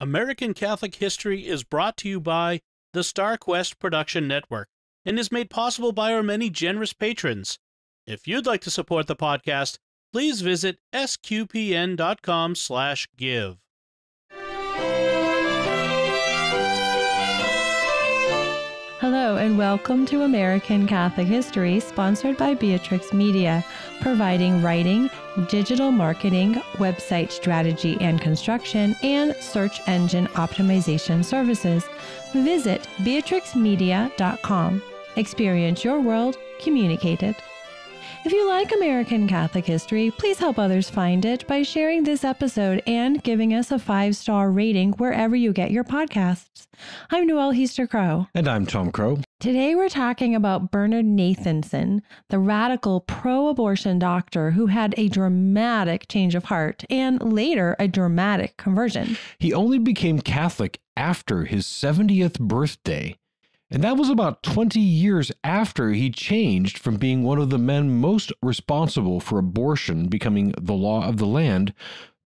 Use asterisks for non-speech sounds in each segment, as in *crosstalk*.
American Catholic History is brought to you by the StarQuest Production Network and is made possible by our many generous patrons. If you'd like to support the podcast, please visit sqpn.com/give. Hello and welcome to American Catholic History, sponsored by Beatrix Media, providing writing digital marketing, website strategy and construction, and search engine optimization services, visit beatrixmedia.com. Experience your world communicated. If you like American Catholic history, please help others find it by sharing this episode and giving us a five star rating wherever you get your podcasts. I'm Noelle Heaster Crow. And I'm Tom Crow. Today we're talking about Bernard Nathanson, the radical pro abortion doctor who had a dramatic change of heart and later a dramatic conversion. He only became Catholic after his 70th birthday and that was about 20 years after he changed from being one of the men most responsible for abortion becoming the law of the land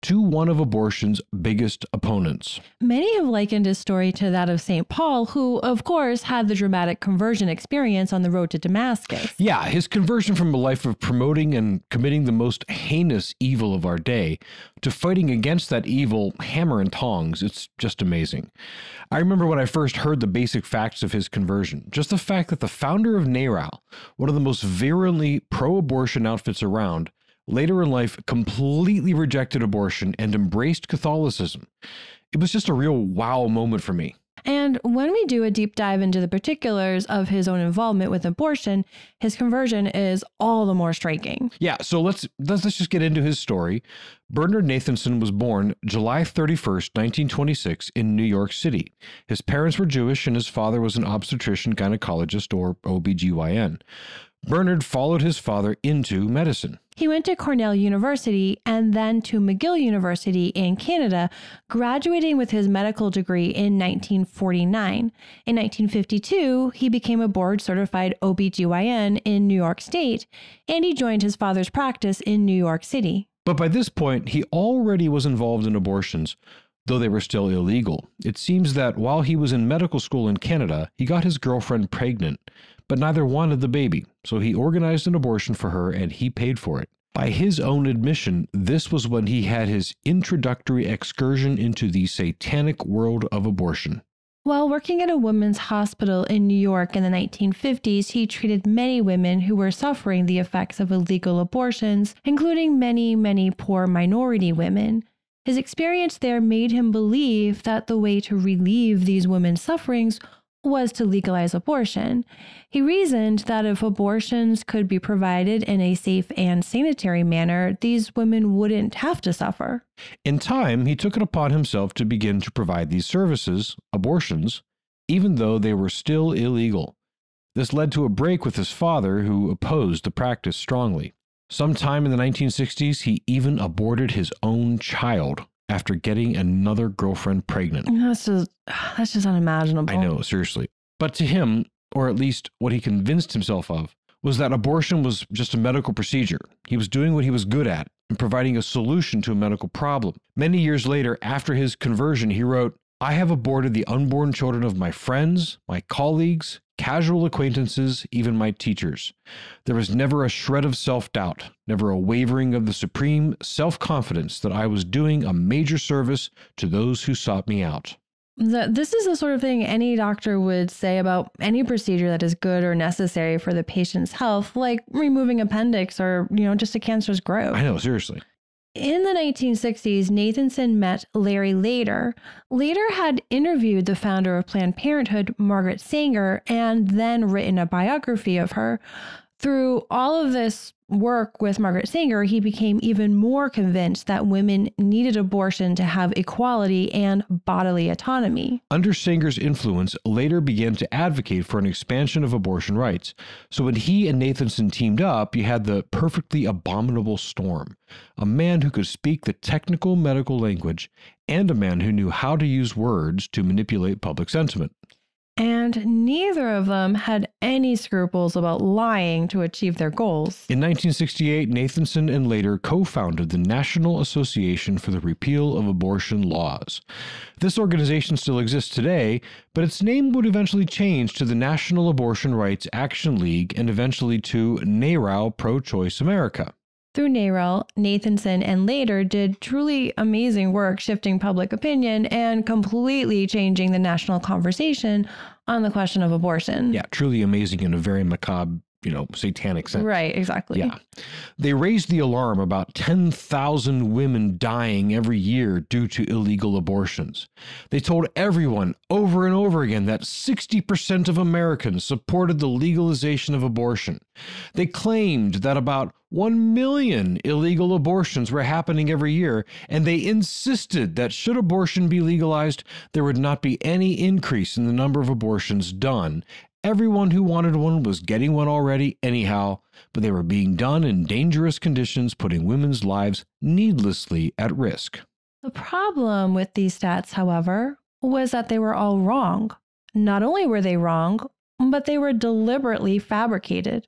to one of abortion's biggest opponents. Many have likened his story to that of St. Paul, who, of course, had the dramatic conversion experience on the road to Damascus. Yeah, his conversion from a life of promoting and committing the most heinous evil of our day to fighting against that evil hammer and tongs, it's just amazing. I remember when I first heard the basic facts of his conversion, just the fact that the founder of NARAL, one of the most virulently pro abortion outfits around, later in life completely rejected abortion and embraced Catholicism. It was just a real wow moment for me. And when we do a deep dive into the particulars of his own involvement with abortion, his conversion is all the more striking. Yeah, so let's let's, let's just get into his story. Bernard Nathanson was born July 31st, 1926 in New York City. His parents were Jewish and his father was an obstetrician gynecologist or OBGYN. Bernard followed his father into medicine. He went to Cornell University and then to McGill University in Canada, graduating with his medical degree in 1949. In 1952, he became a board certified OBGYN in New York State, and he joined his father's practice in New York City. But by this point, he already was involved in abortions, though they were still illegal. It seems that while he was in medical school in Canada, he got his girlfriend pregnant, but neither wanted the baby. So he organized an abortion for her and he paid for it. By his own admission, this was when he had his introductory excursion into the satanic world of abortion. While working at a women's hospital in New York in the 1950s, he treated many women who were suffering the effects of illegal abortions, including many, many poor minority women. His experience there made him believe that the way to relieve these women's sufferings was to legalize abortion. He reasoned that if abortions could be provided in a safe and sanitary manner, these women wouldn't have to suffer. In time, he took it upon himself to begin to provide these services, abortions, even though they were still illegal. This led to a break with his father, who opposed the practice strongly. Sometime in the 1960s, he even aborted his own child, after getting another girlfriend pregnant. That's just that's just unimaginable. I know, seriously. But to him, or at least what he convinced himself of, was that abortion was just a medical procedure. He was doing what he was good at and providing a solution to a medical problem. Many years later, after his conversion, he wrote, I have aborted the unborn children of my friends, my colleagues, casual acquaintances, even my teachers. There was never a shred of self doubt, never a wavering of the supreme self confidence that I was doing a major service to those who sought me out. This is the sort of thing any doctor would say about any procedure that is good or necessary for the patient's health, like removing appendix or, you know, just a cancerous growth. I know, seriously. In the 1960s, Nathanson met Larry Later, later had interviewed the founder of Planned Parenthood, Margaret Sanger, and then written a biography of her. Through all of this work with Margaret Sanger, he became even more convinced that women needed abortion to have equality and bodily autonomy. Under Sanger's influence, later began to advocate for an expansion of abortion rights. So when he and Nathanson teamed up, you had the perfectly abominable storm a man who could speak the technical medical language and a man who knew how to use words to manipulate public sentiment and neither of them had any scruples about lying to achieve their goals. In 1968, Nathanson and later co founded the National Association for the Repeal of Abortion Laws. This organization still exists today, but its name would eventually change to the National Abortion Rights Action League and eventually to NARAL Pro Choice America through NAREL, Nathanson, and later did truly amazing work shifting public opinion and completely changing the national conversation on the question of abortion. Yeah, truly amazing in a very macabre you know, satanic sense. Right, exactly. Yeah. They raised the alarm about 10,000 women dying every year due to illegal abortions. They told everyone over and over again that 60% of Americans supported the legalization of abortion. They claimed that about 1 million illegal abortions were happening every year, and they insisted that should abortion be legalized, there would not be any increase in the number of abortions done, Everyone who wanted one was getting one already, anyhow, but they were being done in dangerous conditions, putting women's lives needlessly at risk. The problem with these stats, however, was that they were all wrong. Not only were they wrong, but they were deliberately fabricated.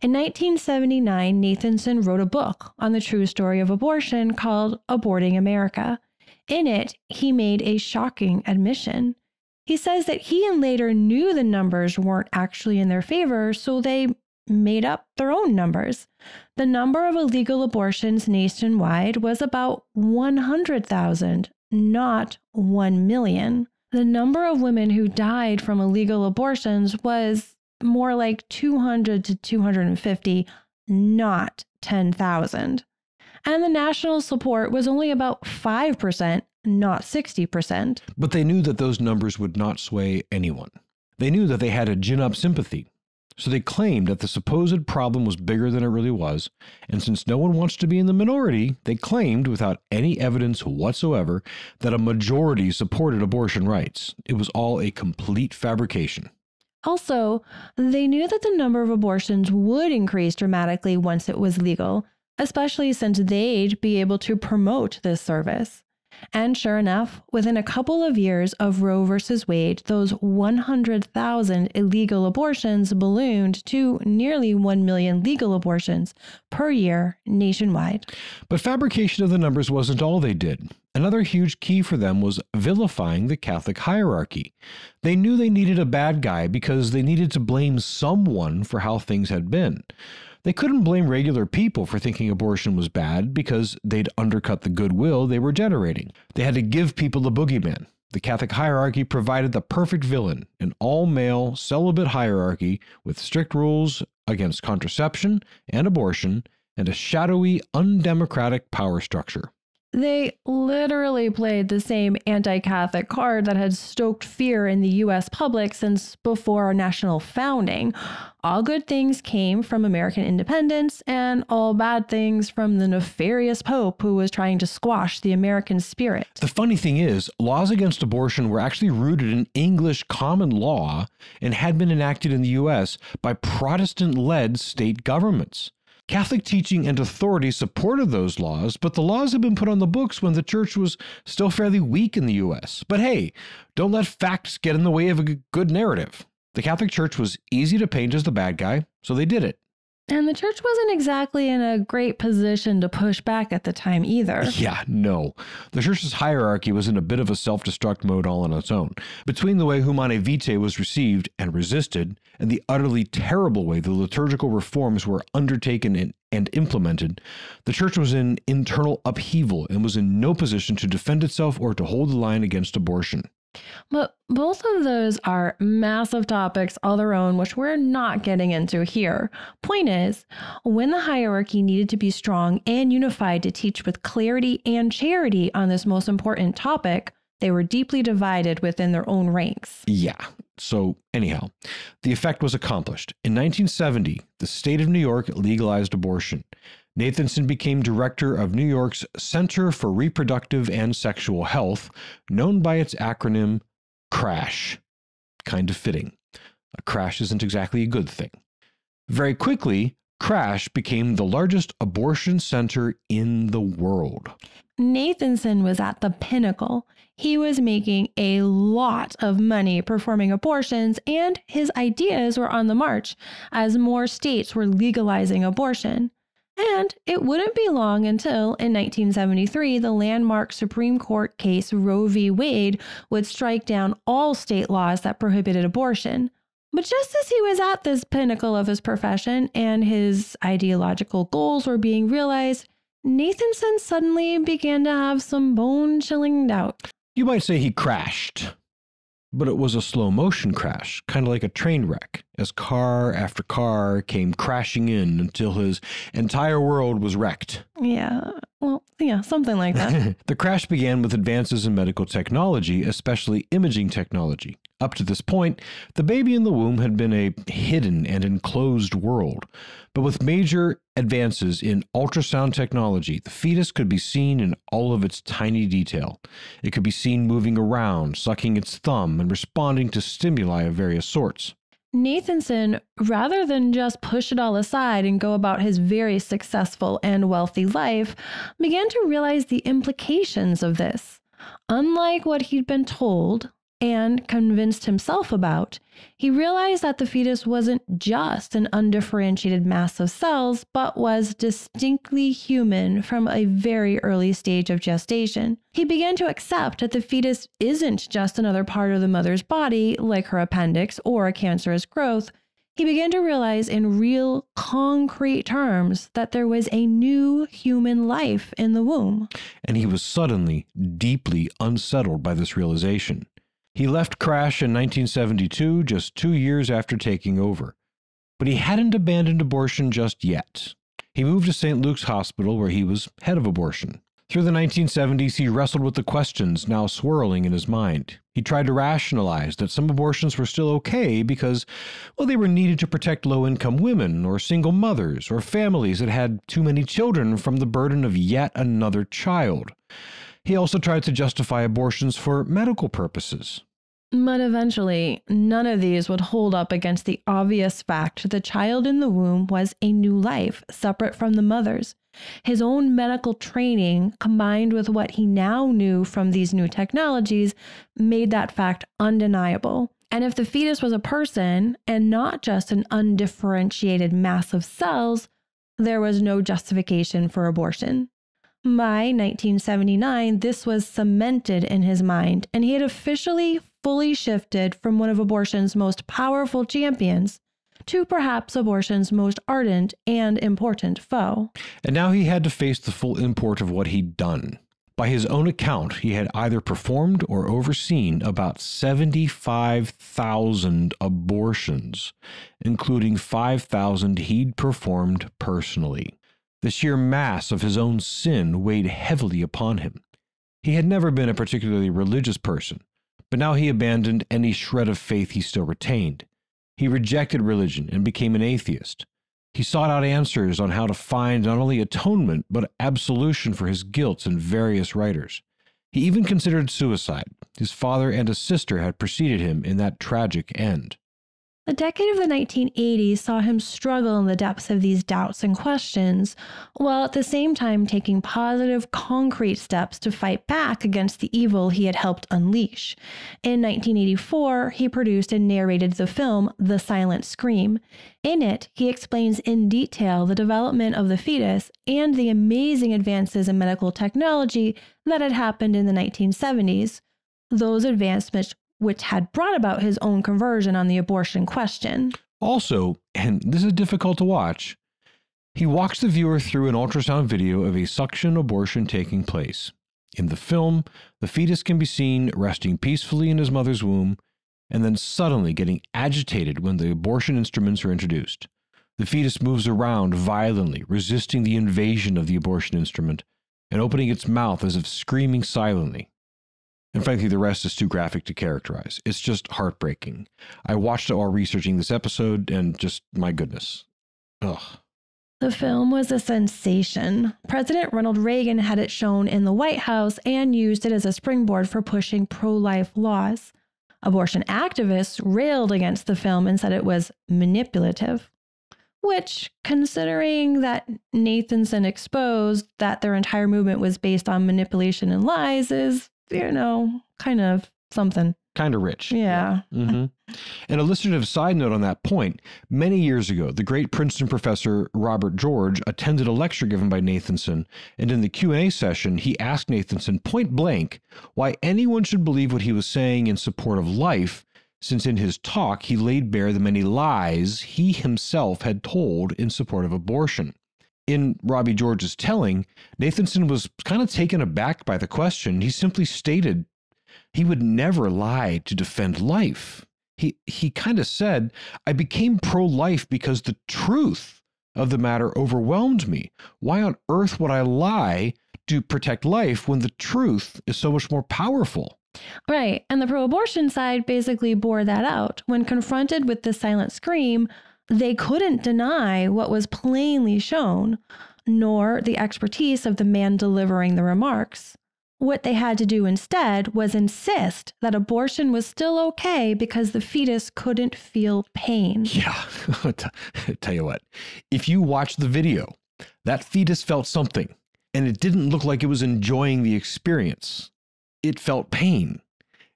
In 1979, Nathanson wrote a book on the true story of abortion called Aborting America. In it, he made a shocking admission. He says that he and later knew the numbers weren't actually in their favor, so they made up their own numbers. The number of illegal abortions nationwide was about 100,000, not 1 million. The number of women who died from illegal abortions was more like 200 to 250, not 10,000. And the national support was only about 5% not 60%. But they knew that those numbers would not sway anyone. They knew that they had a gin up sympathy. So they claimed that the supposed problem was bigger than it really was, and since no one wants to be in the minority, they claimed without any evidence whatsoever that a majority supported abortion rights. It was all a complete fabrication. Also, they knew that the number of abortions would increase dramatically once it was legal, especially since they'd be able to promote this service. And sure enough, within a couple of years of Roe v. Wade, those 100,000 illegal abortions ballooned to nearly 1 million legal abortions per year nationwide. But fabrication of the numbers wasn't all they did. Another huge key for them was vilifying the Catholic hierarchy. They knew they needed a bad guy because they needed to blame someone for how things had been. They couldn't blame regular people for thinking abortion was bad because they'd undercut the goodwill they were generating. They had to give people the boogeyman. The Catholic hierarchy provided the perfect villain, an all male, celibate hierarchy with strict rules against contraception and abortion and a shadowy, undemocratic power structure they literally played the same anti Catholic card that had stoked fear in the US public since before our national founding. All good things came from American independence, and all bad things from the nefarious Pope who was trying to squash the American spirit. The funny thing is, laws against abortion were actually rooted in English common law and had been enacted in the US by Protestant led state governments. Catholic teaching and authority supported those laws, but the laws had been put on the books when the church was still fairly weak in the U.S. But hey, don't let facts get in the way of a good narrative. The Catholic Church was easy to paint as the bad guy, so they did it. And the church wasn't exactly in a great position to push back at the time either. Yeah, no. The church's hierarchy was in a bit of a self destruct mode all on its own. Between the way Humanae Vitae was received and resisted, and the utterly terrible way the liturgical reforms were undertaken and, and implemented, the church was in internal upheaval and was in no position to defend itself or to hold the line against abortion. But both of those are massive topics all their own, which we're not getting into here. Point is, when the hierarchy needed to be strong and unified to teach with clarity and charity on this most important topic, they were deeply divided within their own ranks. Yeah. So, anyhow, the effect was accomplished. In 1970, the state of New York legalized abortion. Nathanson became director of New York's Center for Reproductive and Sexual Health, known by its acronym CRASH. Kind of fitting. A crash isn't exactly a good thing. Very quickly, Crash became the largest abortion center in the world. Nathanson was at the pinnacle. He was making a lot of money performing abortions, and his ideas were on the march as more states were legalizing abortion. And it wouldn't be long until, in 1973, the landmark Supreme Court case Roe v. Wade would strike down all state laws that prohibited abortion. But just as he was at this pinnacle of his profession and his ideological goals were being realized, Nathanson suddenly began to have some bone chilling doubts. You might say he crashed but it was a slow motion crash, kind of like a train wreck, as car after car came crashing in until his entire world was wrecked. Yeah, well, yeah, something like that. *laughs* the crash began with advances in medical technology, especially imaging technology. Up to this point, the baby in the womb had been a hidden and enclosed world. But with major advances in ultrasound technology, the fetus could be seen in all of its tiny detail. It could be seen moving around, sucking its thumb, and responding to stimuli of various sorts. Nathanson, rather than just push it all aside and go about his very successful and wealthy life, began to realize the implications of this. Unlike what he'd been told, and convinced himself about, he realized that the fetus wasn't just an undifferentiated mass of cells, but was distinctly human from a very early stage of gestation. He began to accept that the fetus isn't just another part of the mother's body, like her appendix or a cancerous growth. He began to realize in real, concrete terms that there was a new human life in the womb. And he was suddenly deeply unsettled by this realization. He left Crash in 1972, just two years after taking over. But he hadn't abandoned abortion just yet. He moved to St. Luke's Hospital, where he was head of abortion. Through the 1970s, he wrestled with the questions now swirling in his mind. He tried to rationalize that some abortions were still okay because, well, they were needed to protect low income women or single mothers or families that had too many children from the burden of yet another child. He also tried to justify abortions for medical purposes. But eventually, none of these would hold up against the obvious fact that the child in the womb was a new life, separate from the mother's. His own medical training, combined with what he now knew from these new technologies, made that fact undeniable. And if the fetus was a person and not just an undifferentiated mass of cells, there was no justification for abortion by 1979, this was cemented in his mind, and he had officially fully shifted from one of abortion's most powerful champions to perhaps abortion's most ardent and important foe. And now he had to face the full import of what he'd done. By his own account, he had either performed or overseen about 75,000 abortions, including 5,000 he'd performed personally. The sheer mass of his own sin weighed heavily upon him. He had never been a particularly religious person, but now he abandoned any shred of faith he still retained. He rejected religion and became an atheist. He sought out answers on how to find not only atonement, but absolution for his guilt in various writers. He even considered suicide. His father and a sister had preceded him in that tragic end. The decade of the 1980s saw him struggle in the depths of these doubts and questions, while at the same time taking positive, concrete steps to fight back against the evil he had helped unleash. In 1984, he produced and narrated the film The Silent Scream. In it, he explains in detail the development of the fetus and the amazing advances in medical technology that had happened in the 1970s. Those advancements which had brought about his own conversion on the abortion question. Also, and this is difficult to watch, he walks the viewer through an ultrasound video of a suction abortion taking place. In the film, the fetus can be seen resting peacefully in his mother's womb and then suddenly getting agitated when the abortion instruments are introduced. The fetus moves around violently, resisting the invasion of the abortion instrument and opening its mouth as if screaming silently. And frankly, the rest is too graphic to characterize. It's just heartbreaking. I watched it while researching this episode, and just my goodness. Ugh. The film was a sensation. President Ronald Reagan had it shown in the White House and used it as a springboard for pushing pro life laws. Abortion activists railed against the film and said it was manipulative, which, considering that Nathanson exposed that their entire movement was based on manipulation and lies, is you know, kind of something. Kind of rich. Yeah. yeah. Mm-hmm. and illustrative side note on that point many years ago, the great Princeton professor Robert George attended a lecture given by Nathanson, and in the Q&A session, he asked Nathanson point blank why anyone should believe what he was saying in support of life since in his talk he laid bare the many lies he himself had told in support of abortion in Robbie George's telling, Nathanson was kind of taken aback by the question. He simply stated he would never lie to defend life. He, he kind of said, I became pro life because the truth of the matter overwhelmed me. Why on earth would I lie to protect life when the truth is so much more powerful? Right. And the pro abortion side basically bore that out. When confronted with the silent scream, they couldn't deny what was plainly shown, nor the expertise of the man delivering the remarks. What they had to do instead was insist that abortion was still okay because the fetus couldn't feel pain. Yeah. *laughs* Tell you what, if you watch the video, that fetus felt something, and it didn't look like it was enjoying the experience. It felt pain.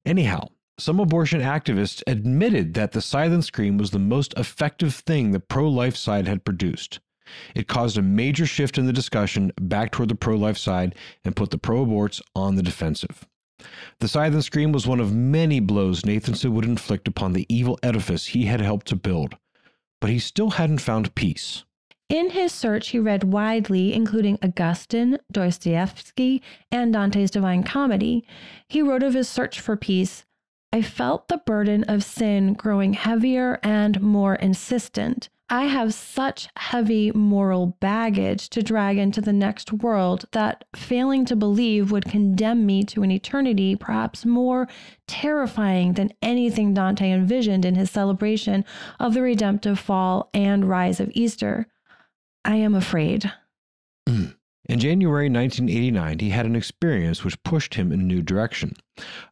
Anyhow, some abortion activists admitted that the silent scream was the most effective thing the pro life side had produced. It caused a major shift in the discussion back toward the pro life side and put the pro aborts on the defensive. The silent scream was one of many blows Nathanson would inflict upon the evil edifice he had helped to build, but he still hadn't found peace. In his search, he read widely, including Augustine, Dostoevsky, and Dante's Divine Comedy. He wrote of his search for peace I felt the burden of sin growing heavier and more insistent. I have such heavy moral baggage to drag into the next world that failing to believe would condemn me to an eternity perhaps more terrifying than anything Dante envisioned in his celebration of the redemptive fall and rise of Easter. I am afraid. Mm. In January 1989, he had an experience which pushed him in a new direction.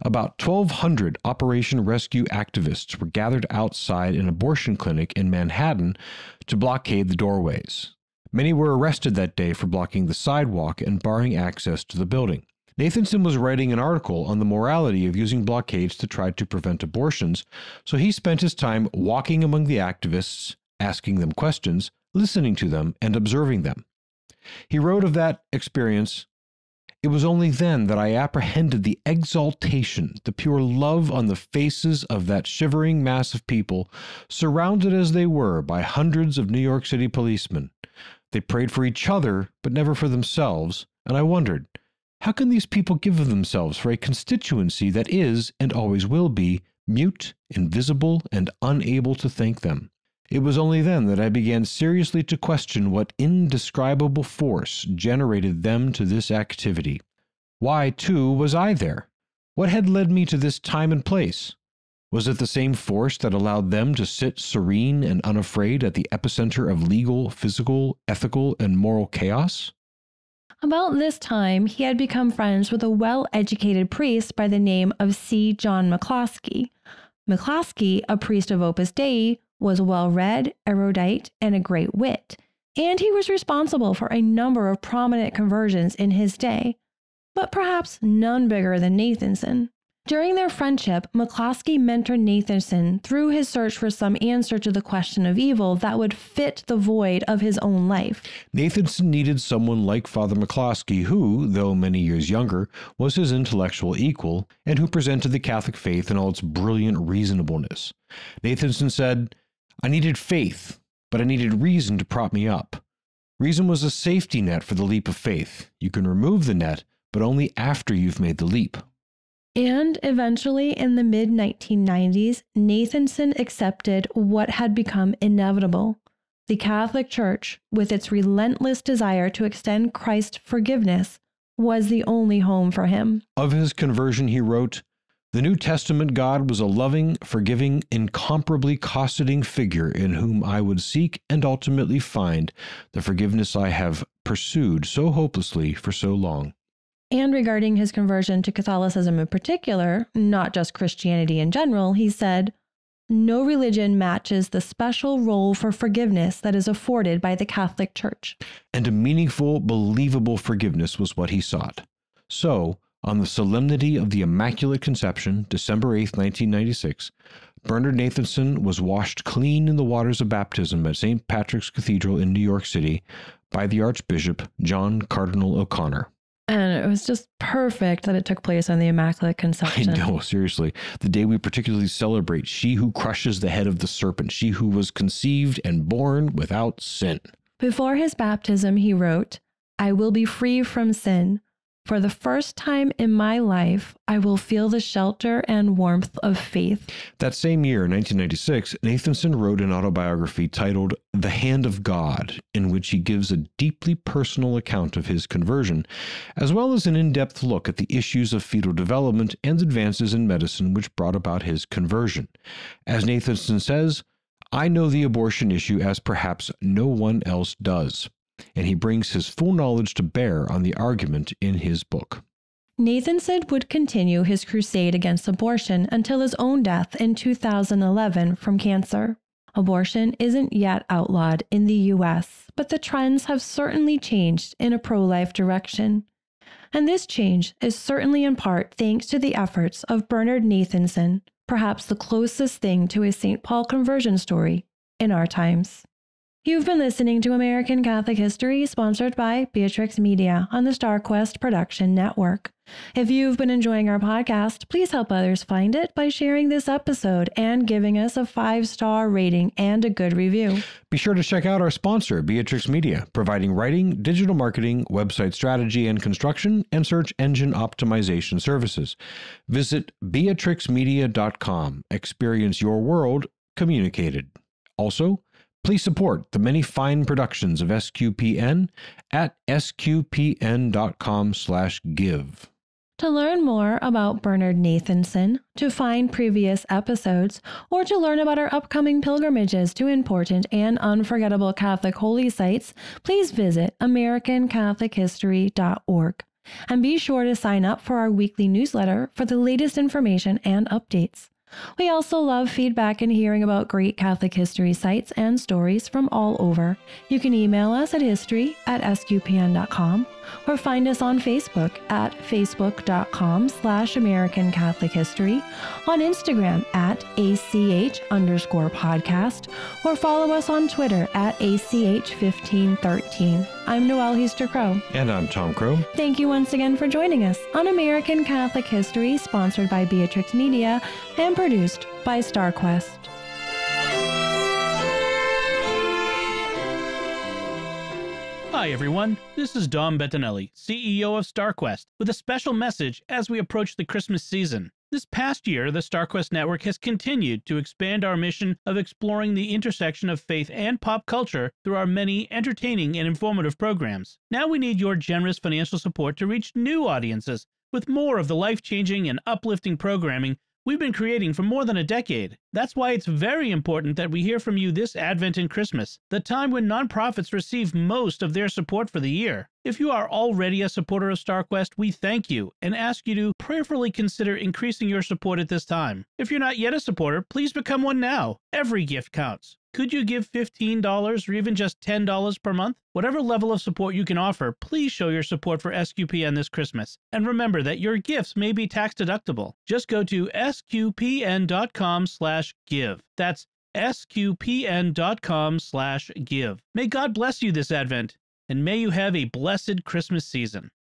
About 1,200 Operation Rescue activists were gathered outside an abortion clinic in Manhattan to blockade the doorways. Many were arrested that day for blocking the sidewalk and barring access to the building. Nathanson was writing an article on the morality of using blockades to try to prevent abortions, so he spent his time walking among the activists, asking them questions, listening to them, and observing them. He wrote of that experience It was only then that I apprehended the exaltation, the pure love on the faces of that shivering mass of people, surrounded as they were by hundreds of New York City policemen. They prayed for each other, but never for themselves, and I wondered. How can these people give of themselves for a constituency that is, and always will be, mute, invisible, and unable to thank them? It was only then that I began seriously to question what indescribable force generated them to this activity. Why, too, was I there? What had led me to this time and place? Was it the same force that allowed them to sit serene and unafraid at the epicenter of legal, physical, ethical, and moral chaos? About this time, he had become friends with a well educated priest by the name of C. John McCloskey. McCloskey, a priest of Opus Dei, was well read, erudite, and a great wit, and he was responsible for a number of prominent conversions in his day, but perhaps none bigger than Nathanson. During their friendship, McCloskey mentored Nathanson through his search for some answer to the question of evil that would fit the void of his own life. Nathanson needed someone like Father McCloskey, who, though many years younger, was his intellectual equal and who presented the Catholic faith in all its brilliant reasonableness. Nathanson said, I needed faith, but I needed reason to prop me up. Reason was a safety net for the leap of faith. You can remove the net, but only after you've made the leap. And eventually, in the mid 1990s, Nathanson accepted what had become inevitable the Catholic Church, with its relentless desire to extend Christ's forgiveness, was the only home for him. Of his conversion, he wrote, the New Testament God was a loving, forgiving, incomparably cosseting figure in whom I would seek and ultimately find the forgiveness I have pursued so hopelessly for so long. And regarding his conversion to Catholicism in particular, not just Christianity in general, he said, No religion matches the special role for forgiveness that is afforded by the Catholic Church. And a meaningful, believable forgiveness was what he sought. So, on the solemnity of the Immaculate Conception, December 8, 1996, Bernard Nathanson was washed clean in the waters of baptism at St. Patrick's Cathedral in New York City by the Archbishop John Cardinal O'Connor. And it was just perfect that it took place on the Immaculate Conception. I know, seriously. The day we particularly celebrate, she who crushes the head of the serpent, she who was conceived and born without sin. Before his baptism, he wrote, I will be free from sin. For the first time in my life, I will feel the shelter and warmth of faith. That same year, 1996, Nathanson wrote an autobiography titled The Hand of God, in which he gives a deeply personal account of his conversion, as well as an in depth look at the issues of fetal development and advances in medicine which brought about his conversion. As Nathanson says, I know the abortion issue as perhaps no one else does and he brings his full knowledge to bear on the argument in his book. Nathanson would continue his crusade against abortion until his own death in 2011 from cancer. Abortion isn't yet outlawed in the US, but the trends have certainly changed in a pro life direction. And this change is certainly in part thanks to the efforts of Bernard Nathanson, perhaps the closest thing to a St. Paul conversion story in our times. You've been listening to American Catholic History, sponsored by Beatrix Media on the StarQuest Production Network. If you've been enjoying our podcast, please help others find it by sharing this episode and giving us a five star rating and a good review. Be sure to check out our sponsor, Beatrix Media, providing writing, digital marketing, website strategy and construction, and search engine optimization services. Visit beatrixmedia.com. Experience your world communicated. Also, Please support the many fine productions of SQPN at sqpn.com/give. To learn more about Bernard Nathanson, to find previous episodes, or to learn about our upcoming pilgrimages to important and unforgettable Catholic holy sites, please visit AmericanCatholicHistory.org. And be sure to sign up for our weekly newsletter for the latest information and updates. We also love feedback and hearing about great Catholic history sites and stories from all over. You can email us at history at sqpn.com or find us on Facebook at facebook.com slash American Catholic History, on Instagram at ACH underscore podcast, or follow us on Twitter at ACH1513. I'm Noelle Heaster Crow. And I'm Tom Crow. Thank you once again for joining us on American Catholic History, sponsored by Beatrix Media and produced by StarQuest. Hi, everyone. This is Dom Bettinelli, CEO of StarQuest, with a special message as we approach the Christmas season. This past year, the StarQuest network has continued to expand our mission of exploring the intersection of faith and pop culture through our many entertaining and informative programs. Now we need your generous financial support to reach new audiences with more of the life changing and uplifting programming we've been creating for more than a decade. That's why it's very important that we hear from you this Advent and Christmas, the time when nonprofits receive most of their support for the year. If you are already a supporter of StarQuest, we thank you and ask you to prayerfully consider increasing your support at this time. If you're not yet a supporter, please become one now. Every gift counts. Could you give $15 or even just $10 per month? Whatever level of support you can offer, please show your support for SQPN this Christmas. And remember that your gifts may be tax deductible. Just go to sqpn.com slash slash give. That's sqpn.com slash give. May God bless you this Advent, and may you have a blessed Christmas season.